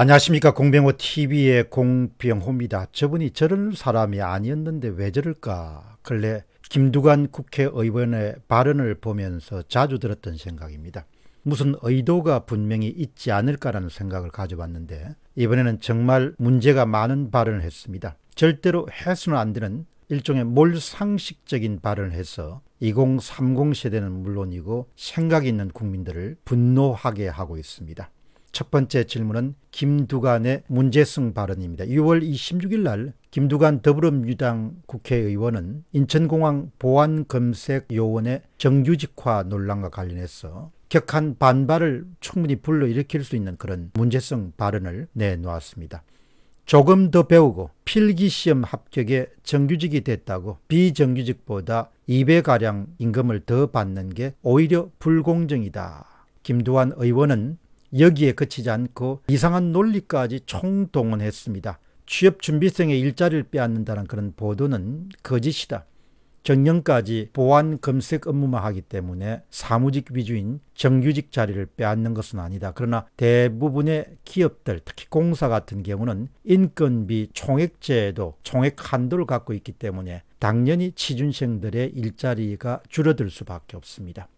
안녕하십니까 공병호 TV의 공병호입니다. 저분이 저런 사람이 아니었는데 왜 저럴까? 근래 김두관 국회의원의 발언을 보면서 자주 들었던 생각입니다. 무슨 의도가 분명히 있지 않을까라는 생각을 가져봤는데 이번에는 정말 문제가 많은 발언을 했습니다. 절대로 해서는 안 되는 일종의 몰상식적인 발언을 해서 2030 세대는 물론이고 생각 있는 국민들을 분노하게 하고 있습니다. 첫 번째 질문은 김두관의 문제성 발언입니다. 6월 26일 날 김두관 더불어민주당 국회의원은 인천공항 보안검색 요원의 정규직화 논란과 관련해서 격한 반발을 충분히 불러일으킬 수 있는 그런 문제성 발언을 내놓았습니다. 조금 더 배우고 필기시험 합격에 정규직이 됐다고 비정규직보다 2배가량 임금을 더 받는 게 오히려 불공정이다. 김두환 의원은 여기에 그치지 않고 이상한 논리까지 총동원했습니다. 취업준비생의 일자리를 빼앗는다는 그런 보도는 거짓이다. 정년까지 보안 검색 업무만 하기 때문에 사무직 위주인 정규직 자리를 빼앗는 것은 아니다. 그러나 대부분의 기업들, 특히 공사 같은 경우는 인건비 총액제도, 총액 한도를 갖고 있기 때문에 당연히 취준생들의 일자리가 줄어들 수밖에 없습니다.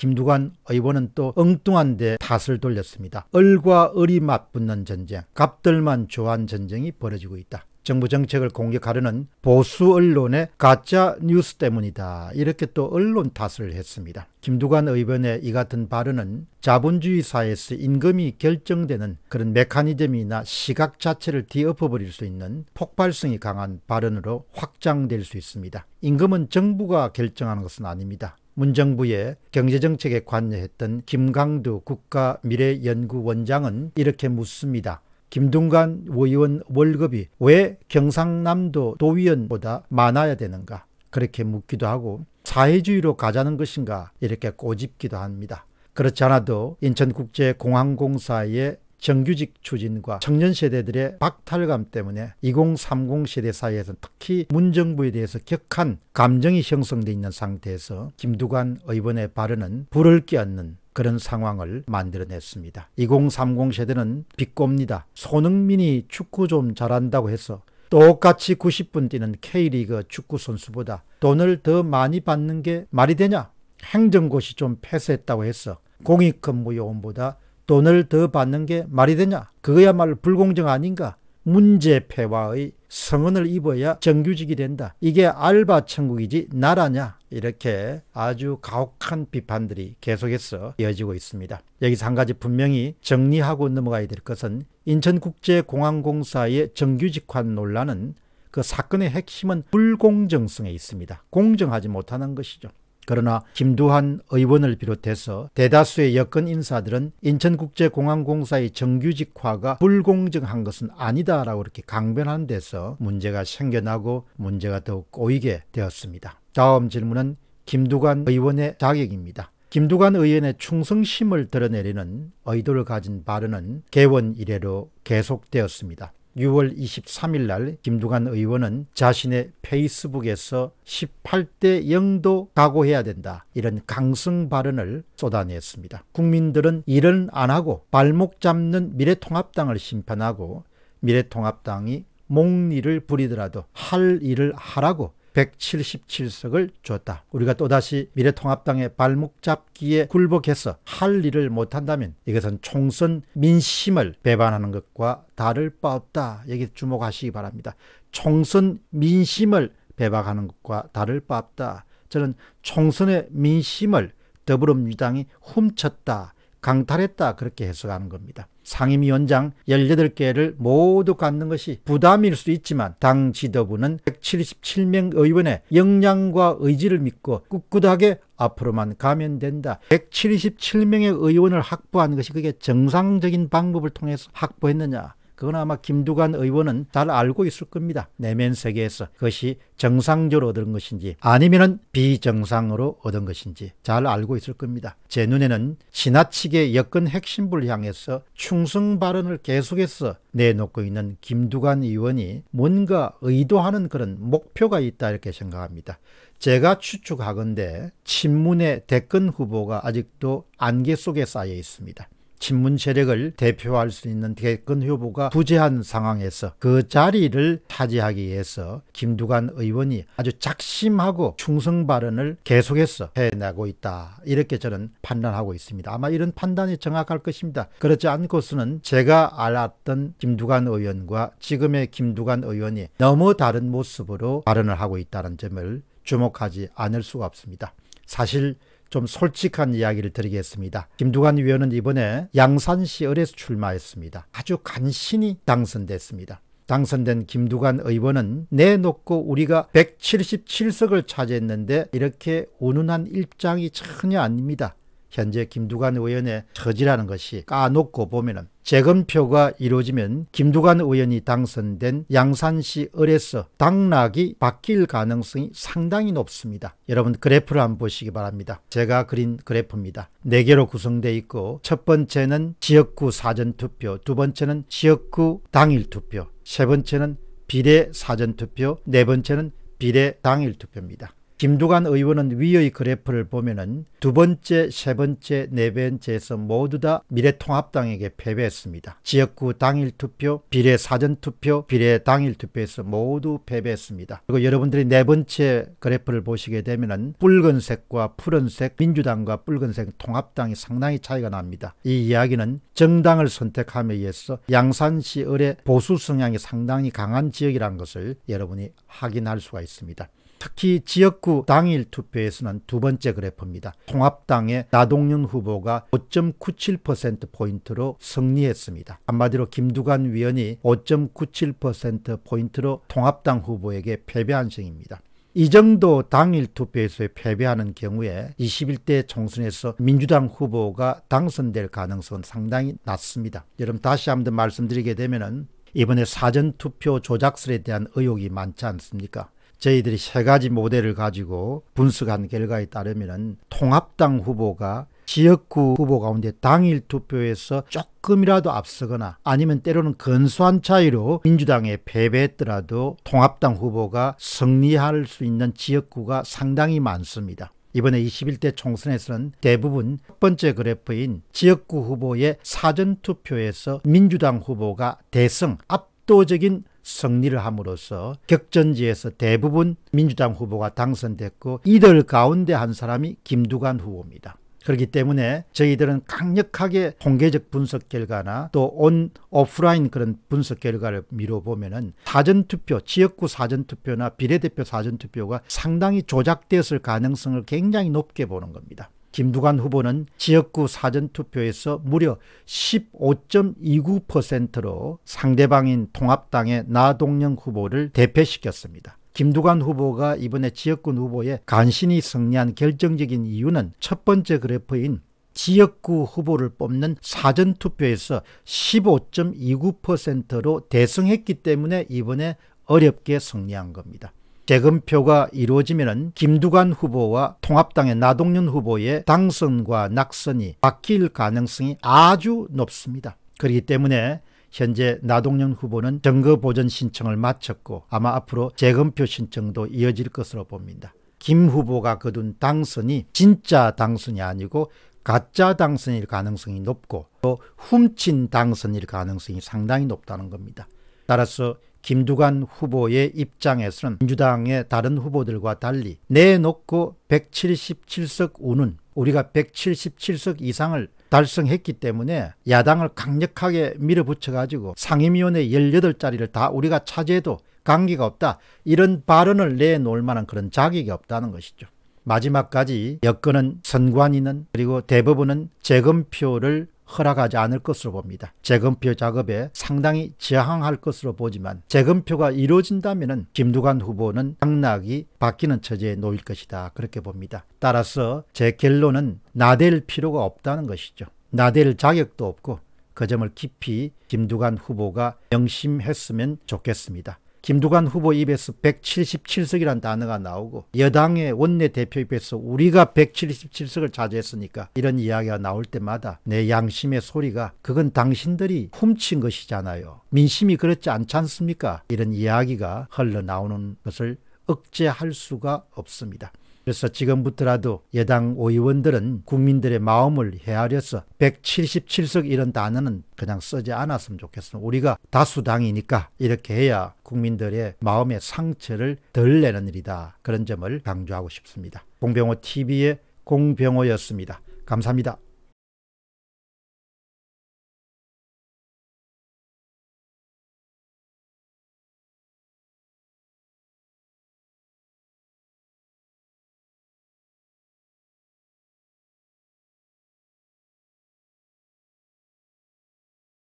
김두관 의원은 또 엉뚱한데 탓을 돌렸습니다. 을과 을이 맞붙는 전쟁, 갑들만 좋아한 전쟁이 벌어지고 있다. 정부 정책을 공격하려는 보수 언론의 가짜 뉴스 때문이다. 이렇게 또 언론 탓을 했습니다. 김두관 의원의 이 같은 발언은 자본주의 사회에서 임금이 결정되는 그런 메커니즘이나 시각 자체를 뒤엎어버릴 수 있는 폭발성이 강한 발언으로 확장될 수 있습니다. 임금은 정부가 결정하는 것은 아닙니다. 문정부의 경제정책에 관여했던 김강두 국가미래연구원장은 이렇게 묻습니다. 김동관 의원 월급이 왜 경상남도 도위원보다 많아야 되는가 그렇게 묻기도 하고 사회주의로 가자는 것인가 이렇게 꼬집기도 합니다. 그렇지 않아도 인천국제공항공사의 정규직 추진과 청년 세대들의 박탈감 때문에 2030 세대 사이에서 특히 문정부에 대해서 격한 감정이 형성돼 있는 상태에서 김두관 의원의 발언은 불을 끼얹는 그런 상황을 만들어냈습니다. 2030 세대는 비꼽니다. 손흥민이 축구 좀 잘한다고 해서 똑같이 90분 뛰는 K리그 축구 선수보다 돈을 더 많이 받는 게 말이 되냐? 행정고시 좀폐쇄했다고 해서 공익근무요원보다 돈을 더 받는 게 말이 되냐? 그거야말로 불공정 아닌가? 문제폐와의 성은을 입어야 정규직이 된다. 이게 알바 천국이지 나라냐? 이렇게 아주 가혹한 비판들이 계속해서 이어지고 있습니다. 여기서 한 가지 분명히 정리하고 넘어가야 될 것은 인천국제공항공사의 정규직화 논란은 그 사건의 핵심은 불공정성에 있습니다. 공정하지 못하는 것이죠. 그러나 김두한 의원을 비롯해서 대다수의 여권 인사들은 인천국제공항공사의 정규직화가 불공정한 것은 아니다라고 이렇게 강변한 데서 문제가 생겨나고 문제가 더욱 꼬이게 되었습니다. 다음 질문은 김두관 의원의 자격입니다. 김두관 의원의 충성심을 드러내리는 의도를 가진 발언은 개원 이래로 계속되었습니다. 6월 23일 날 김두관 의원은 자신의 페이스북에서 18대 0도 각오해야 된다 이런 강성 발언을 쏟아냈습니다. 국민들은 일은 안 하고 발목 잡는 미래통합당을 심판하고 미래통합당이 몽리를 부리더라도 할 일을 하라고 177석을 줬다. 우리가 또다시 미래통합당의 발목 잡기에 굴복해서 할 일을 못한다면 이것은 총선 민심을 배반하는 것과 다를 바 없다. 여기 주목하시기 바랍니다. 총선 민심을 배반하는 것과 다를 바 없다. 저는 총선의 민심을 더불어민주당이 훔쳤다. 강탈했다 그렇게 해석하는 겁니다. 상임위원장 18개를 모두 갖는 것이 부담일 수 있지만 당 지도부는 177명 의원의 역량과 의지를 믿고 꿋꿋하게 앞으로만 가면 된다. 177명의 의원을 확보한 것이 그게 정상적인 방법을 통해서 확보했느냐. 그건 아마 김두관 의원은 잘 알고 있을 겁니다. 내면 세계에서 그것이 정상적으로 얻은 것인지 아니면 비정상으로 얻은 것인지 잘 알고 있을 겁니다. 제 눈에는 지나치게 여권 핵심부를 향해서 충성 발언을 계속해서 내놓고 있는 김두관 의원이 뭔가 의도하는 그런 목표가 있다 이렇게 생각합니다. 제가 추측하건대 친문의 대권 후보가 아직도 안개 속에 쌓여 있습니다. 친문 세력을 대표할 수 있는 대권 후보가 부재한 상황에서 그 자리를 차지하기 위해서 김두관 의원이 아주 작심하고 충성 발언을 계속해서 해내고 있다. 이렇게 저는 판단하고 있습니다. 아마 이런 판단이 정확할 것입니다. 그렇지 않고서는 제가 알았던 김두관 의원과 지금의 김두관 의원이 너무 다른 모습으로 발언을 하고 있다는 점을 주목하지 않을 수가 없습니다. 사실 좀 솔직한 이야기를 드리겠습니다. 김두관 위원은 이번에 양산시 의 을에서 출마했습니다. 아주 간신히 당선됐습니다. 당선된 김두관 의원은 내놓고 우리가 177석을 차지했는데 이렇게 운운한 입장이 전혀 아닙니다. 현재 김두관 의원의 처지라는 것이 까놓고 보면은 재검표가 이루어지면 김두관 의원이 당선된 양산시 을에서 당락이 바뀔 가능성이 상당히 높습니다. 여러분 그래프를 한번 보시기 바랍니다. 제가 그린 그래프입니다. 4개로 구성되어 있고 첫 번째는 지역구 사전투표, 두 번째는 지역구 당일투표, 세 번째는 비례 사전투표, 네 번째는 비례 당일투표입니다. 김두관 의원은 위의 그래프를 보면은 두 번째, 세 번째, 네 번째에서 모두 다 미래통합당에게 패배했습니다. 지역구 당일 투표, 비례 사전 투표, 비례 당일 투표에서 모두 패배했습니다. 그리고 여러분들이 네 번째 그래프를 보시게 되면은 붉은색과 푸른색, 민주당과 붉은색 통합당이 상당히 차이가 납니다. 이 이야기는 정당을 선택함에 의해서 양산시 을의 보수 성향이 상당히 강한 지역이라는 것을 여러분이 확인할 수가 있습니다. 특히 지역구 당일 투표에서는 두 번째 그래프입니다. 통합당의 나동윤 후보가 5.97%포인트로 승리했습니다. 한마디로 김두관 위원이 5.97%포인트로 통합당 후보에게 패배한 셈입니다. 이 정도 당일 투표에서 패배하는 경우에 21대 총선에서 민주당 후보가 당선될 가능성은 상당히 낮습니다. 여러분 다시 한번 말씀드리게 되면 은 이번에 사전투표 조작설에 대한 의혹이 많지 않습니까? 저희들이 세 가지 모델을 가지고 분석한 결과에 따르면 통합당 후보가 지역구 후보 가운데 당일 투표에서 조금이라도 앞서거나 아니면 때로는 근소한 차이로 민주당에 패배했더라도 통합당 후보가 승리할 수 있는 지역구가 상당히 많습니다. 이번에 21대 총선에서는 대부분 첫 번째 그래프인 지역구 후보의 사전투표에서 민주당 후보가 대승, 압도적인 승리를 함으로써 격전지에서 대부분 민주당 후보가 당선됐고 이들 가운데 한 사람이 김두관 후보입니다. 그렇기 때문에 저희들은 강력하게 통계적 분석 결과나 또 온 오프라인 그런 분석 결과를 미뤄보면은 사전투표, 지역구 사전투표나 비례대표 사전투표가 상당히 조작되었을 가능성을 굉장히 높게 보는 겁니다. 김두관 후보는 지역구 사전투표에서 무려 15.29%로 상대방인 통합당의 나동영 후보를 대패시켰습니다. 김두관 후보가 이번에 지역구 후보에 간신히 승리한 결정적인 이유는 첫 번째 그래프인 지역구 후보를 뽑는 사전투표에서 15.29%로 대승했기 때문에 이번에 어렵게 승리한 겁니다. 개근표가 이루어지면 김두관 후보와 통합당의 나동윤 후보의 당선과 낙선이 바뀔 가능성이 아주 높습니다. 그렇기 때문에 현재 나동윤 후보는 정거보전 신청을 마쳤고 아마 앞으로 재검표 신청도 이어질 것으로 봅니다. 김 후보가 거둔 당선이 진짜 당선이 아니고 가짜 당선일 가능성이 높고 또 훔친 당선일 가능성이 상당히 높다는 겁니다. 따라서 김두관 후보의 입장에서는 민주당의 다른 후보들과 달리 내놓고 177석 우는 우리가 177석 이상을 달성했기 때문에 야당을 강력하게 밀어붙여 가지고 상임위원회 18자리를 다 우리가 차지해도 관계가 없다 이런 발언을 내놓을 만한 그런 자격이 없다는 것이죠. 마지막까지 여건은 선관위는 그리고 대법원은 재검표를 허락하지 않을 것으로 봅니다. 재검표 작업에 상당히 저항할 것으로 보지만 재검표가 이루어진다면 김두관 후보는 당락이 바뀌는 처지에 놓일 것이다 그렇게 봅니다. 따라서 제 결론은 나댈 필요가 없다는 것이죠. 나댈 자격도 없고 그 점을 깊이 김두관 후보가 명심했으면 좋겠습니다. 김두관 후보 입에서 177석이란 단어가 나오고 여당의 원내대표 입에서 우리가 177석을 차지했으니까 이런 이야기가 나올 때마다 내 양심의 소리가 그건 당신들이 훔친 것이잖아요. 민심이 그렇지 않지 않습니까? 이런 이야기가 흘러나오는 것을 억제할 수가 없습니다. 그래서 지금부터라도 여당 의원들은 국민들의 마음을 헤아려서 177석 이런 단어는 그냥 쓰지 않았으면 좋겠습니다. 우리가 다수당이니까 이렇게 해야 국민들의 마음의 상처를 덜 내는 일이다. 그런 점을 강조하고 싶습니다. 공병호 TV의 공병호였습니다. 감사합니다.